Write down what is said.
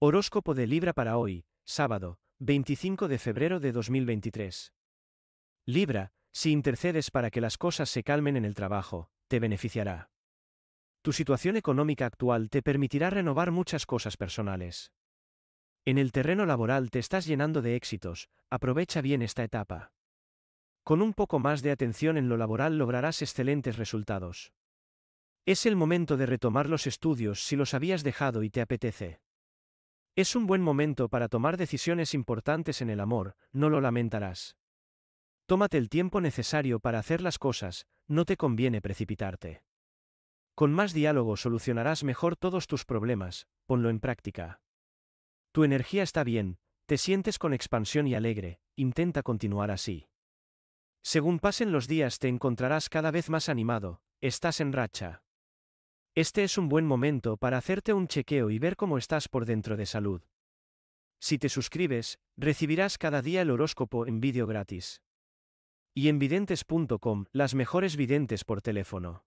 Horóscopo de Libra para hoy, sábado, 25 de febrero de 2023. Libra, si intercedes para que las cosas se calmen en el trabajo, te beneficiará. Tu situación económica actual te permitirá renovar muchas cosas personales. En el terreno laboral te estás llenando de éxitos, aprovecha bien esta etapa. Con un poco más de atención en lo laboral lograrás excelentes resultados. Es el momento de retomar los estudios si los habías dejado y te apetece. Es un buen momento para tomar decisiones importantes en el amor, no lo lamentarás. Tómate el tiempo necesario para hacer las cosas, no te conviene precipitarte. Con más diálogo solucionarás mejor todos tus problemas, ponlo en práctica. Tu energía está bien, te sientes con expansión y alegre, intenta continuar así. Según pasen los días te encontrarás cada vez más animado, estás en racha. Este es un buen momento para hacerte un chequeo y ver cómo estás por dentro de salud. Si te suscribes, recibirás cada día el horóscopo en vídeo gratis. Y en videntes.com, las mejores videntes por teléfono.